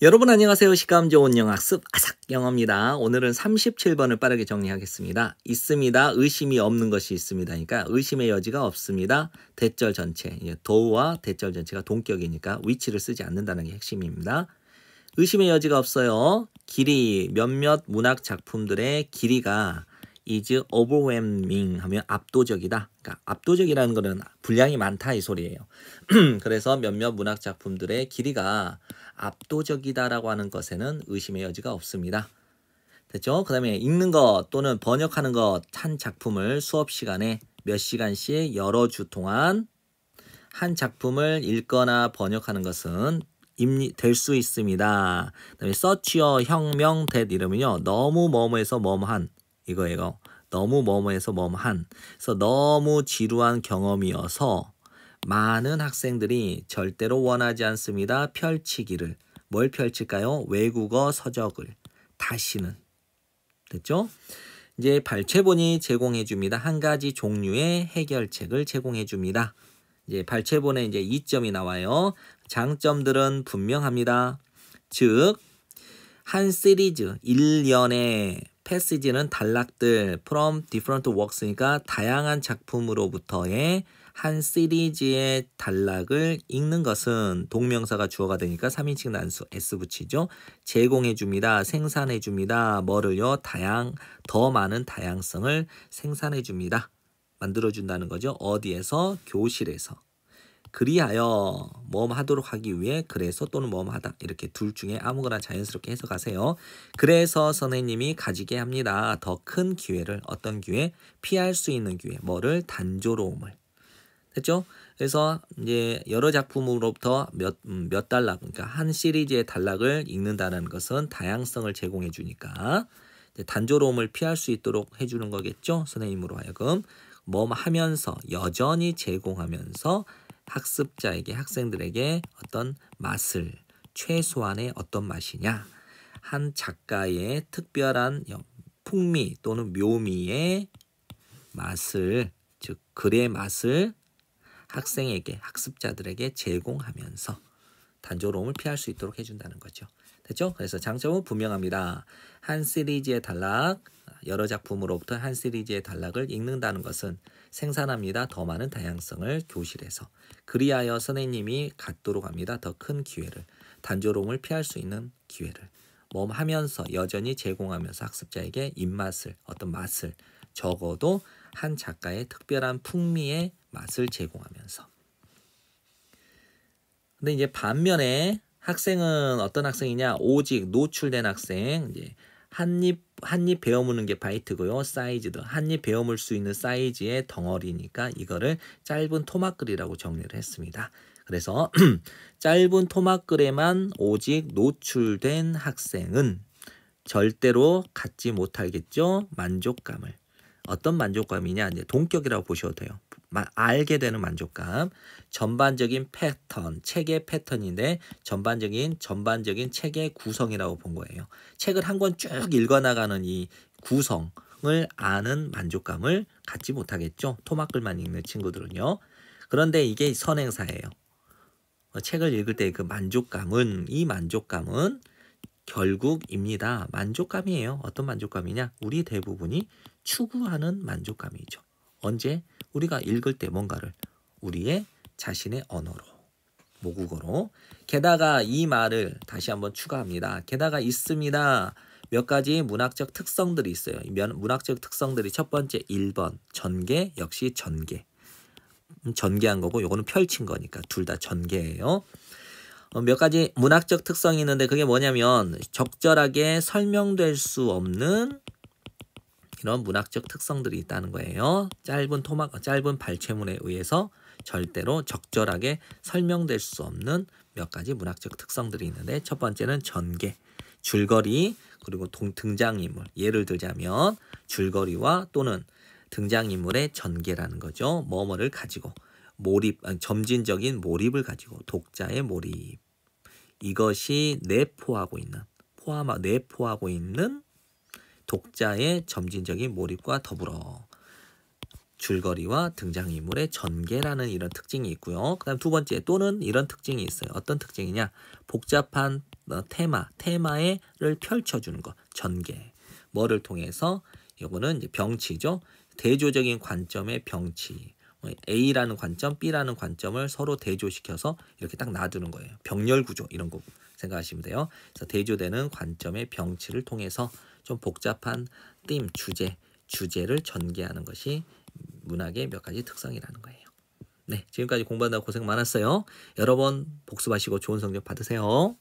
여러분 안녕하세요. 식감좋은 영학습 아삭 영어입니다. 오늘은 37번을 빠르게 정리하겠습니다. 있습니다. 의심이 없는 것이 있습니다니까 그러 의심의 여지가 없습니다. 대절 전체, 예, 도와 우 대절 전체가 동격이니까 위치를 쓰지 않는다는 게 핵심입니다. 의심의 여지가 없어요. 길이, 몇몇 문학 작품들의 길이가 is overwhelming 하면 압도적이다. 그러니까 압도적이라는 거는 분량이 많다 이 소리예요. 그래서 몇몇 문학 작품들의 길이가 압도적이다라고 하는 것에는 의심의 여지가 없습니다. 됐죠? 그 다음에 읽는 것 또는 번역하는 것 한 작품을 수업 시간에 몇 시간씩 여러 주 동안 한 작품을 읽거나 번역하는 것은 될 수 있습니다. 그다음에 서치어 혁명 대이름은요 너무 머무에서 머무한 이거예요. 너무 뭐뭐해서 뭐뭐한 그래서 너무 지루한 경험이어서 많은 학생들이 절대로 원하지 않습니다. 펼치기를 뭘 펼칠까요? 외국어 서적을 다시는 됐죠? 이제 발췌본이 제공해 줍니다. 한 가지 종류의 해결책을 제공해 줍니다. 이제 발췌본에 이제 이점이 나와요. 장점들은 분명합니다. 즉, 한 시리즈 1년에 패시지는 단락들 from different works니까 다양한 작품으로부터의 한 시리즈의 단락을 읽는 것은 동명사가 주어가 되니까 3인칭 단수 s 붙이죠. 제공해 줍니다. 생산해 줍니다. 뭐를요? 다양 더 많은 다양성을 생산해 줍니다. 만들어 준다는 거죠. 어디에서? 교실에서. 그리하여 뭐하도록 하기 위해 그래서 또는 뭐하다 이렇게 둘 중에 아무거나 자연스럽게 해석하세요. 그래서 선생님이 가지게 합니다. 더 큰 기회를 어떤 기회 피할 수 있는 기회 뭐를 단조로움을 됐죠? 그래서 이제 여러 작품으로부터 몇, 음, 몇 단락 그러니까 한 시리즈의 단락을 읽는다는 것은 다양성을 제공해 주니까 단조로움을 피할 수 있도록 해주는 거겠죠? 선생님으로 하여금 뭐 하면서 여전히 제공하면서 학습자에게 학생들에게 어떤 맛을 최소한의 어떤 맛이냐 한 작가의 특별한 풍미 또는 묘미의 맛을 즉 글의 맛을 학생에게 학습자들에게 제공하면서 단조로움을 피할 수 있도록 해준다는 거죠. 됐죠? 그래서 장점은 분명합니다. 한 시리즈의 단락 여러 작품으로부터 한 시리즈의 단락을 읽는다는 것은 생산합니다. 더 많은 다양성을 교실에서 그리하여 선생님이 갖도록 합니다. 더 큰 기회를 단조로움을 피할 수 있는 기회를 몸 하면서 여전히 제공하면서 학습자에게 입맛을 어떤 맛을 적어도 한 작가의 특별한 풍미의 맛을 제공하면서 근데 이제 반면에 학생은 어떤 학생이냐 오직 노출된 학생 이제 한입 한입 베어 무는 게 바이트고요. 사이즈도 한입 베어 물 수 있는 사이즈의 덩어리니까 이거를 짧은 토막글이라고 정리를 했습니다. 그래서 짧은 토막글에만 오직 노출된 학생은 절대로 갖지 못하겠죠. 만족감을. 어떤 만족감이냐? 이제 동격이라고 보셔도 돼요. 알게 되는 만족감, 전반적인 패턴, 책의 패턴인데 전반적인 전반적인 책의 구성이라고 본 거예요. 책을 한 권 쭉 읽어 나가는 이 구성을 아는 만족감을 갖지 못하겠죠. 토막글만 읽는 친구들은요. 그런데 이게 선행사예요. 어, 책을 읽을 때 그 만족감은 이 만족감은 결국입니다. 만족감이에요. 어떤 만족감이냐? 우리 대부분이 추구하는 만족감이죠. 언제 우리가 읽을 때 뭔가를 우리의 자신의 언어로 모국어로 게다가 이 말을 다시 한번 추가합니다. 게다가 있습니다. 몇 가지 문학적 특성들이 있어요. 면 문학적 특성들이 첫 번째 1번 전개 역시 전개. 음, 전개한 거고 요거는 펼친 거니까 둘 다 전개예요. 어, 몇 가지 문학적 특성이 있는데 그게 뭐냐면 적절하게 설명될 수 없는 이런 문학적 특성들이 있다는 거예요. 짧은 토막, 짧은 발췌문에 의해서 절대로 적절하게 설명될 수 없는 몇 가지 문학적 특성들이 있는데 첫 번째는 전개, 줄거리, 그리고 동, 등장인물. 예를 들자면 줄거리와 또는 등장인물의 전개라는 거죠. 뭐뭐를 가지고 몰입, 점진적인 몰입을 가지고 독자의 몰입. 이것이 내포하고 있는 포함 내포하고 있는 독자의 점진적인 몰입과 더불어 줄거리와 등장인물의 전개라는 이런 특징이 있고요. 그다음 두 번째 또는 이런 특징이 있어요. 어떤 특징이냐? 복잡한 어, 테마, 테마를 펼쳐주는 것, 전개. 뭐를 통해서 이거는 병치죠. 대조적인 관점의 병치. 뭐 A라는 관점, B라는 관점을 서로 대조시켜서 이렇게 딱 놔두는 거예요. 병렬 구조 이런 거 생각하시면 돼요. 그래서 대조되는 관점의 병치를 통해서 좀 복잡한 t 주제, 주제를 전개하는 것이 문학의 몇 가지 특성이라는 거예요. 네, 지금까지 공부한다고 고생 많았어요. 여러 번 복습하시고 좋은 성적 받으세요.